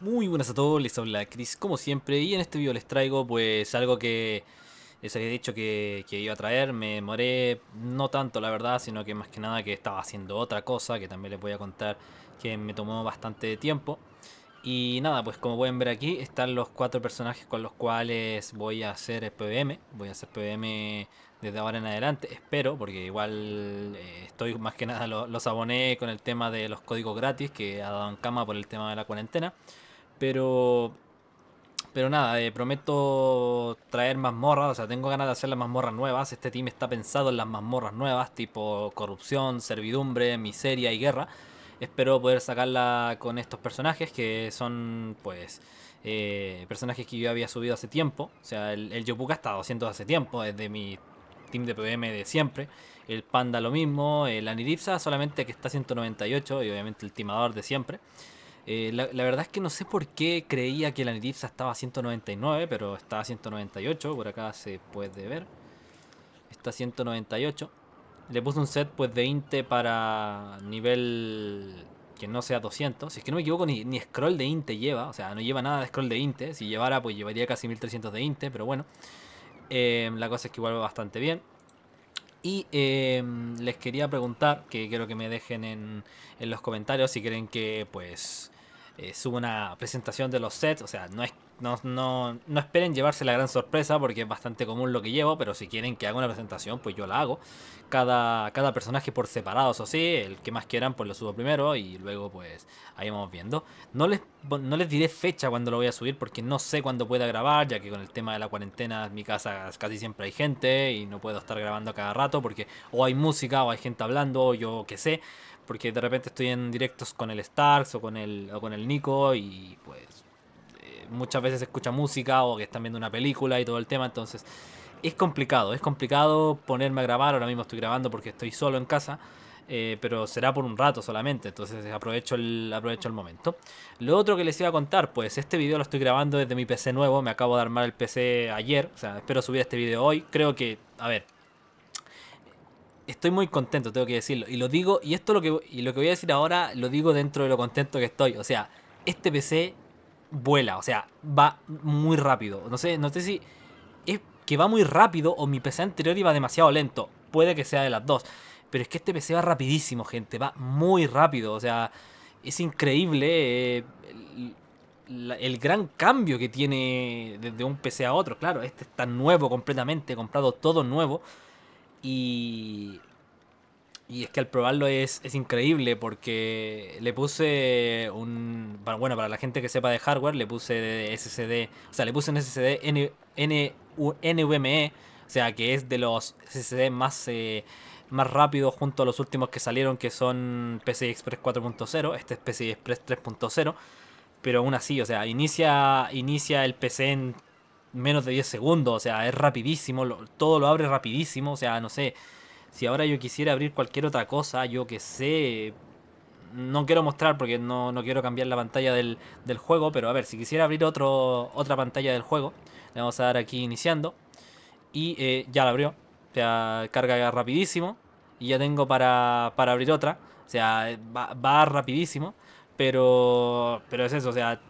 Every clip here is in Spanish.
Muy buenas a todos, les habla Chris como siempre y en este video les traigo pues algo que les había dicho que, iba a traer, me demoré no tanto la verdad, sino que más que nada que estaba haciendo otra cosa que también les voy a contar que me tomó bastante tiempo. Y nada, pues como pueden ver aquí están los cuatro personajes con los cuales voy a hacer PBM voy a hacer PBM desde ahora en adelante, espero, porque igual eh, estoy más que nada los aboné con el tema de los códigos gratis que ha dado en cama por el tema de la cuarentena. Pero pero nada, eh, prometo traer mazmorras, o sea, tengo ganas de hacer las mazmorras nuevas. Este team está pensado en las mazmorras nuevas, tipo corrupción, servidumbre, miseria y guerra. Espero poder sacarla con estos personajes que son, pues, eh, personajes que yo había subido hace tiempo. O sea, el, el Yopuka está 200 hace tiempo, desde mi team de PM de siempre. El Panda lo mismo, el Aniripsa solamente que está 198 y obviamente el timador de siempre. Eh, la, verdad es que no sé por qué creía que la Nitipsa estaba a 199, pero está a 198, por acá se puede ver. Está a 198. Le puse un set pues de Inte para nivel que no sea 200. Si es que no me equivoco, ni, scroll de Inte lleva. O sea, no lleva nada de scroll de Inte. Si llevara, pues llevaría casi 1300 de Inte, pero bueno. Em, la cosa es que igual va bastante bien. Y em, les quería preguntar, que quiero que me dejen en, en los comentarios si creen que pues eh, una presentación de los sets, o sea, no es no, no, no, esperen llevarse la gran sorpresa porque es bastante común lo que llevo, pero si quieren que haga una presentación, pues yo la hago. Cada, cada personaje por separados o sí, el que más quieran, pues lo subo primero y luego pues ahí vamos viendo. No les, no les diré fecha cuando lo voy a subir porque no sé cuándo pueda grabar, ya que con el tema de la cuarentena en mi casa casi siempre hay gente y no puedo estar grabando cada rato porque o hay música o hay gente hablando o yo qué sé. Porque de repente estoy en directos con el Starks o con el, o con el Nico y pues muchas veces escucha música o que están viendo una película y todo el tema, entonces es complicado, es complicado ponerme a grabar, ahora mismo estoy grabando porque estoy solo en casa. Eh, pero será por un rato solamente, entonces aprovecho el, aprovecho el momento. Lo otro que les iba a contar, pues este video lo estoy grabando desde mi PC nuevo, me acabo de armar el PC ayer, o sea, espero subir este video hoy, creo que, a ver, estoy muy contento, tengo que decirlo, y lo digo, y esto lo que, y lo que voy a decir ahora lo digo dentro de lo contento que estoy, o sea, este PC vuela, o sea, va muy rápido. No sé, no sé si es que va muy rápido o mi PC anterior iba demasiado lento. Puede que sea de las dos. Pero es que este PC va rapidísimo, gente. Va muy rápido. O sea, es increíble eh, el, gran cambio que tiene desde un PC a otro. Claro, este está nuevo completamente, comprado todo nuevo. Y y es que al probarlo es, es increíble porque le puse un... Bueno, para la gente que sepa de hardware, le puse SSD... O sea, le puse un SSD NVMe, o sea, que es de los SSD más... Eh, más rápidos junto a los últimos que salieron que son PCI Express 4.0, este es PCI Express 3.0, pero aún así, o sea, inicia, inicia el PC en menos de 10 segundos, o sea, es rapidísimo, todo lo abre rapidísimo, o sea, no sé, si ahora yo quisiera abrir cualquier otra cosa, yo que sé, no quiero mostrar porque no, quiero cambiar la pantalla del, juego, pero a ver, si quisiera abrir otro, otra pantalla del juego, le vamos a dar aquí iniciando y eh, ya la abrió, o sea, carga rapidísimo y ya tengo para, abrir otra, o sea, va, rapidísimo, pero, pero es eso, o sea,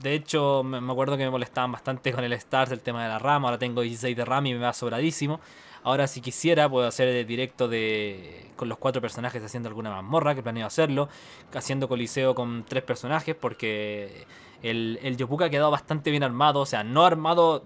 de hecho me acuerdo que me molestaban bastante con el Stars el tema de la RAM, ahora tengo 16 de RAM y me va sobradísimo, Ahora si quisiera puedo hacer el directo de con los cuatro personajes haciendo alguna mazmorra, que planeo hacerlo, haciendo coliseo con tres personajes, porque el, el Yopuka ha quedado bastante bien armado, o sea, no armado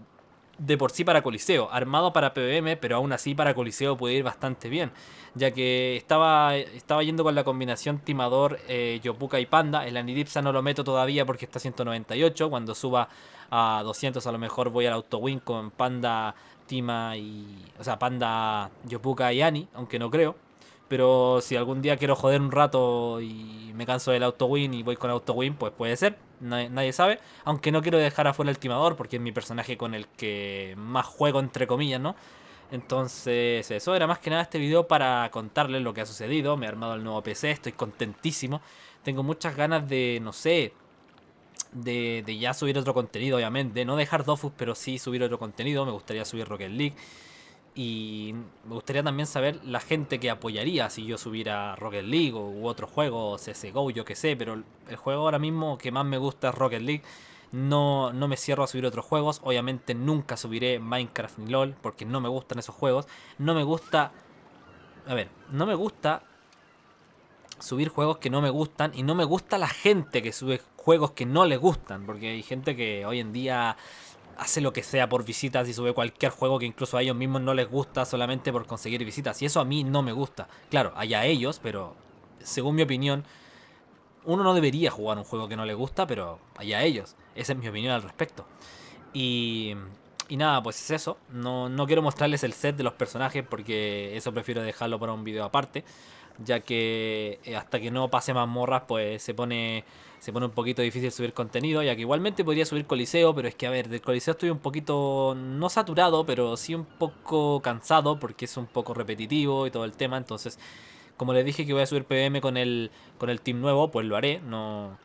de por sí para Coliseo, armado para PBM. pero aún así para Coliseo puede ir bastante bien, ya que estaba, estaba yendo con la combinación timador eh, Yopuka y Panda, el Anidipsa no lo meto todavía porque está 198, cuando suba a 200 a lo mejor voy al Auto win con Panda y. O sea, Panda, Yopuka y Ani, aunque no creo. Pero si algún día quiero joder un rato y me canso del auto-win y voy con auto-win, pues puede ser. Nadie, nadie, sabe. Aunque no quiero dejar afuera el timador porque es mi personaje con el que más juego, entre comillas, ¿no? Entonces, eso era más que nada este video para contarles lo que ha sucedido. Me he armado el nuevo PC, estoy contentísimo. Tengo muchas ganas de, no sé, de, ya subir otro contenido, obviamente. No dejar Dofus, pero sí subir otro contenido. Me gustaría subir Rocket League. Y me gustaría también saber la gente que apoyaría si yo subiera Rocket League u otro juego, CSGO, yo que sé. Pero el juego ahora mismo que más me gusta es Rocket League. No, no me cierro a subir otros juegos. Obviamente nunca subiré Minecraft ni LOL porque no me gustan esos juegos. No me gusta... A ver, no me gusta subir juegos que no me gustan y no me gusta la gente que sube juegos que no les gustan, porque hay gente que hoy en día hace lo que sea por visitas y sube cualquier juego que incluso a ellos mismos no les gusta solamente por conseguir visitas. Y eso a mí no me gusta. Claro, hay a ellos, pero según mi opinión, uno no debería jugar un juego que no le gusta, pero hay a ellos. Esa es mi opinión al respecto. Y, y nada, pues es eso. No, no quiero mostrarles el set de los personajes porque eso prefiero dejarlo para un video aparte ya que eh, hasta que no pase mazmorras, pues se pone, se pone un poquito difícil subir contenido, ya que igualmente podría subir Coliseo, pero es que, a ver, del Coliseo estoy un poquito, no saturado, pero sí un poco cansado, porque es un poco repetitivo y todo el tema, entonces, como les dije que voy a subir PBM con el, con el team nuevo, pues lo haré, no...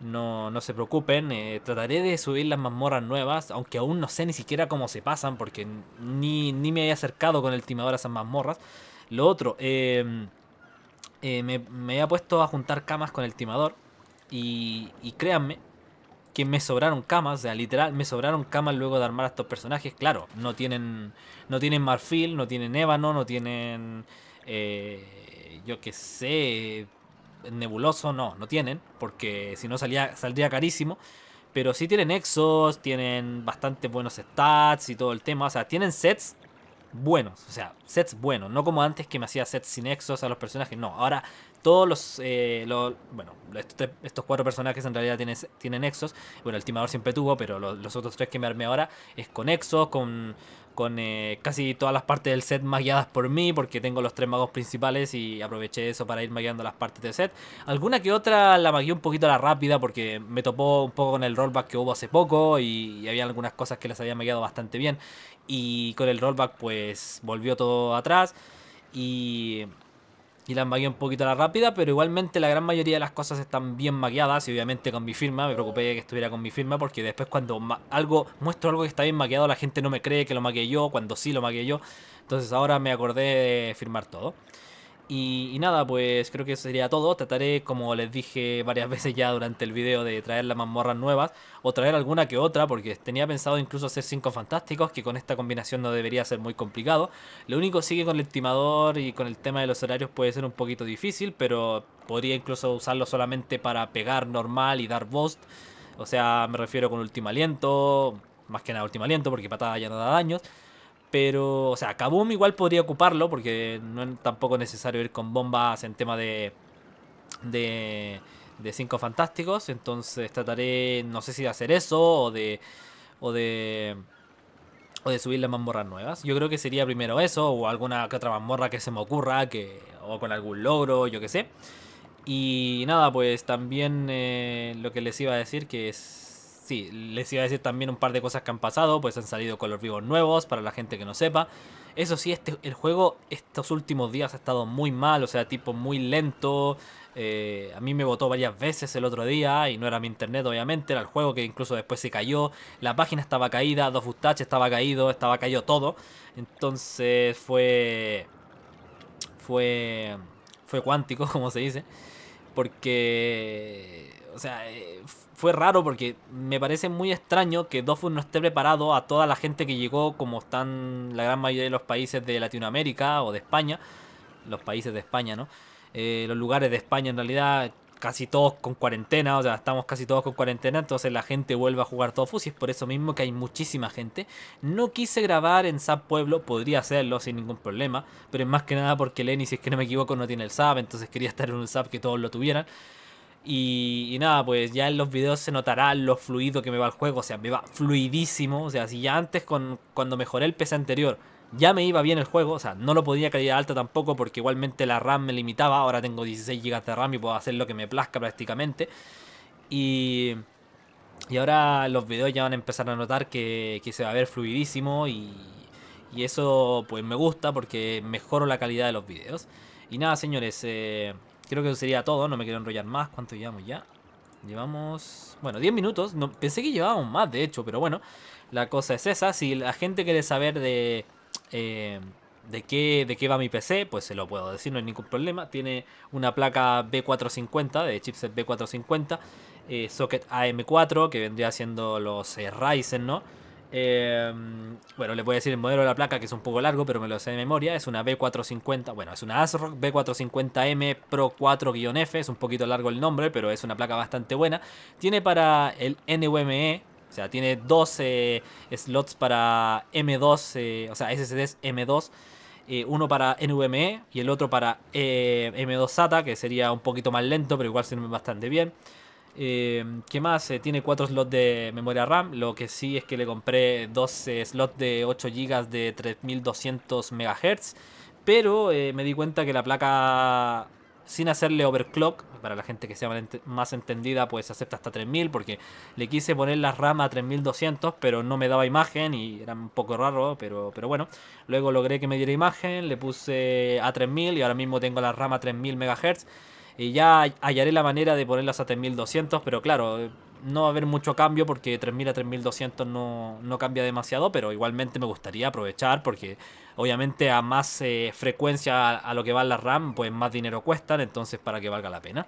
No, no se preocupen, eh, trataré de subir las mazmorras nuevas, aunque aún no sé ni siquiera cómo se pasan, porque ni, me he acercado con el timador a esas mazmorras. Lo otro, eh, eh, me, me, había puesto a juntar camas con el timador. Y, créanme que me sobraron camas, o sea, literal, me sobraron camas luego de armar a estos personajes. Claro, no tienen, no tienen marfil, no tienen ébano, no tienen, eh, yo qué sé, nebuloso, no, no tienen, porque si no salía, saldría carísimo. Pero sí tienen exos, tienen bastante buenos stats y todo el tema. O sea, tienen sets buenos, o sea, sets buenos, no como antes que me hacía sets sin nexos a los personajes, no, ahora todos los, eh, bueno, estos cuatro personajes en realidad tienen, tienen nexos, bueno, el timador siempre tuvo, pero los, otros tres que me armé ahora es con nexos, con con eh, casi todas las partes del set magueadas por mí, porque tengo los tres magos principales y aproveché eso para ir magueando las partes del set. Alguna que otra la magué un poquito a la rápida, porque me topó un poco con el rollback que hubo hace poco y, había algunas cosas que las había magueado bastante bien. Y con el rollback, pues volvió todo atrás. Y y la maqué un poquito a la rápida, pero igualmente la gran mayoría de las cosas están bien maquiadas y obviamente con mi firma, me preocupé que estuviera con mi firma porque después cuando algo muestro algo que está bien maquiado, la gente no me cree que lo maquillé yo, cuando sí lo maquillé yo, entonces ahora me acordé de firmar todo. Y, nada, pues creo que eso sería todo. Trataré, como les dije varias veces ya durante el video, de traer las mazmorras nuevas o traer alguna que otra, porque tenía pensado incluso hacer 5 fantásticos, que con esta combinación no debería ser muy complicado. Lo único sigue con el timador y con el tema de los horarios puede ser un poquito difícil, pero podría incluso usarlo solamente para pegar normal y dar boost O sea, me refiero con último aliento, más que nada último aliento, porque patada ya no da daños. Pero, o sea, Kaboom igual podría ocuparlo, porque no es tampoco necesario ir con bombas en tema de, de, de cinco fantásticos. Entonces trataré, no sé si de hacer eso o de, o de, o de las mazmorras nuevas. Yo creo que sería primero eso, o alguna que otra mazmorra que se me ocurra, que, o con algún logro, yo qué sé. Y nada, pues también eh, lo que les iba a decir que es sí, les iba a decir también un par de cosas que han pasado, pues han salido color vivos nuevos, para la gente que no sepa. Eso sí, este, el juego estos últimos días ha estado muy mal, o sea, tipo muy lento. Eh, a mí me botó varias veces el otro día y no era mi internet, obviamente, era el juego que incluso después se cayó. La página estaba caída, dos Touch estaba caído, estaba caído todo. Entonces fue. fue. fue cuántico, como se dice. Porque o sea, eh, fue raro porque me parece muy extraño que Dofus no esté preparado a toda la gente que llegó, como están la gran mayoría de los países de Latinoamérica o de España, los países de España, ¿no? Eh, los lugares de España en realidad casi todos con cuarentena, o sea, estamos casi todos con cuarentena, entonces la gente vuelve a jugar Dofus y es por eso mismo que hay muchísima gente. No quise grabar en SAP Pueblo, podría hacerlo sin ningún problema, pero es más que nada porque Lenny, si es que no me equivoco, no tiene el SAP, entonces quería estar en un SAP que todos lo tuvieran. Y, nada, pues ya en los videos se notará lo fluido que me va el juego. O sea, me va fluidísimo. O sea, si ya antes con, cuando mejoré el PC anterior ya me iba bien el juego. O sea, no lo podía calidad alta tampoco porque igualmente la RAM me limitaba. Ahora tengo 16 GB de RAM y puedo hacer lo que me plazca prácticamente. Y, y ahora los videos ya van a empezar a notar que, que se va a ver fluidísimo. Y, y eso pues me gusta porque mejoro la calidad de los videos. Y nada, señores. Eh, Creo que sería todo, no me quiero enrollar más. ¿Cuánto llevamos ya? Llevamos, bueno, 10 minutos. pensé que llevábamos más, de hecho, pero bueno. La cosa es esa. Si la gente quiere saber de... Eh, de qué, de qué va mi PC, pues se lo puedo decir, no hay ningún problema. Tiene una placa B450, de chipset B450, eh, socket AM4, que vendría haciendo los eh, Ryzen, ¿no? Eh, bueno, les voy a decir el modelo de la placa, que es un poco largo, pero me lo sé de memoria. Es una B450, bueno, es una ASRock B450M Pro 4-F. Es un poquito largo el nombre, pero es una placa bastante buena. Tiene para el NVMe, o sea, tiene 12 slots para M2, eh, o sea, SSDs M2. Eh, uno para NVMe y el otro para eh, M2 SATA, que sería un poquito más lento, pero igual sirve bastante bien. Em, ¿Qué más? Eh, tiene 4 slots de memoria RAM. Lo que sí es que le compré 12 slots de 8 GB de 3200 MHz. Pero eh, me di cuenta que la placa, sin hacerle overclock, para la gente que sea más entendida, pues acepta hasta 3000. Porque le quise poner la RAM a 3200, pero no me daba imagen y era un poco raro. Pero, pero bueno, luego logré que me diera imagen. Le puse a 3000 y ahora mismo tengo la RAM a 3000 MHz y ya hallaré la manera de ponerlas a 3200, pero claro, no va a haber mucho cambio porque 3000 a 3200 no, cambia demasiado, pero igualmente me gustaría aprovechar porque obviamente a más eh, frecuencia a, lo que va la RAM, pues más dinero cuestan, entonces para que valga la pena.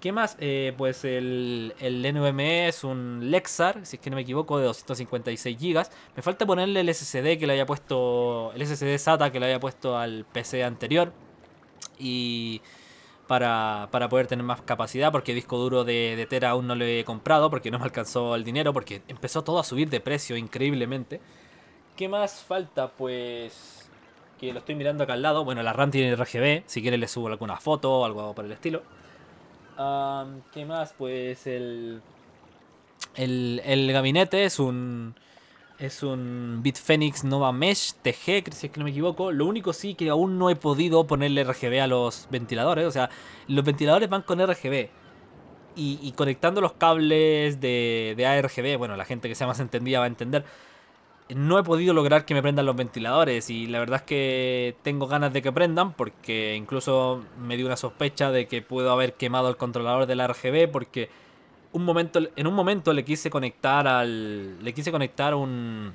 ¿Qué más? Eh, pues el, el NVMe es un Lexar, si es que no me equivoco, de 256 GB. Me falta ponerle el SSD que le haya puesto, el SSD SATA que le haya puesto al PC anterior. Y para, para, poder tener más capacidad, porque disco duro de, de, Tera aún no lo he comprado, porque no me alcanzó el dinero, porque empezó todo a subir de precio increíblemente. ¿Qué más falta? Pues que lo estoy mirando acá al lado. Bueno, la RAM tiene RGB, si quiere le subo alguna foto o algo por el estilo. ¿Qué más? Pues el, el, el gabinete es un... Es un Bitfenix Nova Mesh TG, si es que no me equivoco. Lo único sí que aún no he podido ponerle RGB a los ventiladores. O sea, los ventiladores van con RGB. Y, conectando los cables de, de, ARGB, bueno, la gente que sea más entendida va a entender. No he podido lograr que me prendan los ventiladores. Y la verdad es que tengo ganas de que prendan. Porque incluso me dio una sospecha de que puedo haber quemado el controlador del RGB. Porque un momento, en un momento le quise conectar al. Le quise conectar un.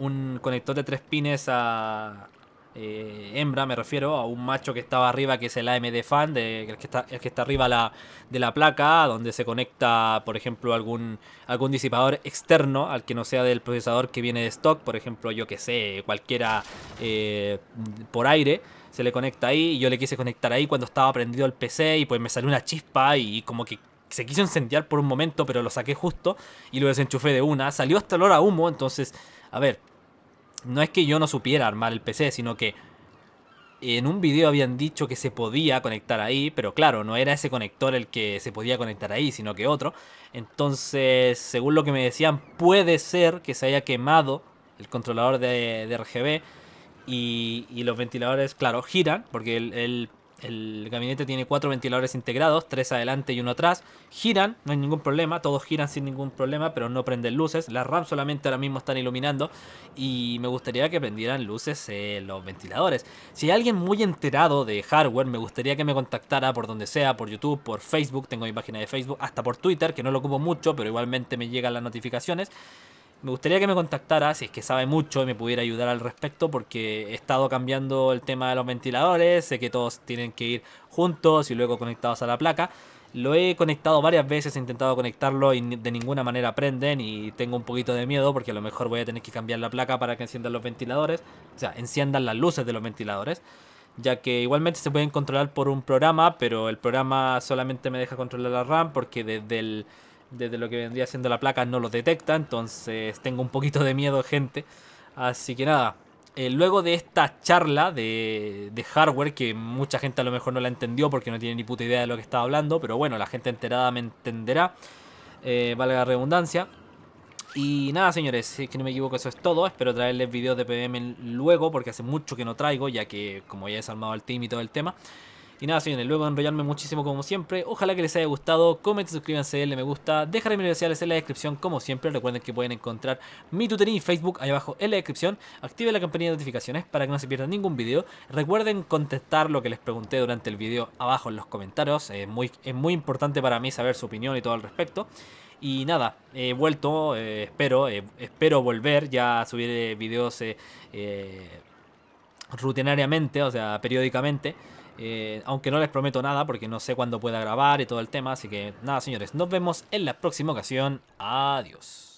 un conector de tres pines a. Eh, hembra, me refiero, a un macho que estaba arriba, que es el AMD fan, el, que está, arriba la, de la placa, donde se conecta, por ejemplo, algún, algún disipador externo al que no sea del procesador que viene de stock, por ejemplo, yo que sé, cualquiera eh, por aire se le conecta ahí. Y yo le quise conectar ahí cuando estaba prendido el PC y pues me salió una chispa y como que se quiso incendiar por un momento, pero lo saqué justo y lo desenchufé de una. Salió hasta el olor a humo, entonces, a ver, no es que yo no supiera armar el PC, sino que en un video habían dicho que se podía conectar ahí, pero claro, no era ese conector el que se podía conectar ahí, sino que otro. Entonces, según lo que me decían, puede ser que se haya quemado el controlador de, RGB y, los ventiladores, claro, giran, porque el el gabinete tiene cuatro ventiladores integrados, tres adelante y uno atrás. Giran, no hay ningún problema, todos giran sin ningún problema, pero no prenden luces. Las RAM solamente ahora mismo están iluminando y me gustaría que prendieran luces eh, los ventiladores. Si hay alguien muy enterado de hardware, me gustaría que me contactara por donde sea, por YouTube, por Facebook, tengo mi página de Facebook, hasta por Twitter, que no lo ocupo mucho, pero igualmente me llegan las notificaciones me gustaría que me contactara, si es que sabe mucho y me pudiera ayudar al respecto, porque he estado cambiando el tema de los ventiladores, sé que todos tienen que ir juntos y luego conectados a la placa. Lo he conectado varias veces, he intentado conectarlo y de ninguna manera prenden y tengo un poquito de miedo porque a lo mejor voy a tener que cambiar la placa para que enciendan los ventiladores, o sea, enciendan las luces de los ventiladores, ya que igualmente se pueden controlar por un programa, pero el programa solamente me deja controlar la RAM porque desde el desde lo que vendría siendo la placa no los detecta, entonces tengo un poquito de miedo gente. Así que nada, eh, luego de esta charla de, de, hardware, que mucha gente a lo mejor no la entendió porque no tiene ni puta idea de lo que estaba hablando, pero bueno, la gente enterada me entenderá, eh, valga la redundancia. Y nada, señores, si es que no me equivoco, eso es todo. Espero traerles videos de PBM luego, porque hace mucho que no traigo, ya que como ya he desarmado al team y todo el tema. Y nada señores, luego de enrollarme muchísimo como siempre, ojalá que les haya gustado, comenten, suscríbanse, le me gusta, dejaré mis redes sociales en la descripción como siempre, recuerden que pueden encontrar mi tutorial y Facebook ahí abajo en la descripción, active la campanita de notificaciones para que no se pierdan ningún video, recuerden contestar lo que les pregunté durante el video abajo en los comentarios, es muy, es muy importante para mí saber su opinión y todo al respecto. Y nada, he vuelto, eh, espero, eh, espero volver, ya a subir eh, videos rutinariamente, o sea, periódicamente. Eh, aunque no les prometo nada porque no sé cuándo pueda grabar y todo el tema. Así que nada, señores, nos vemos en la próxima ocasión. Adiós.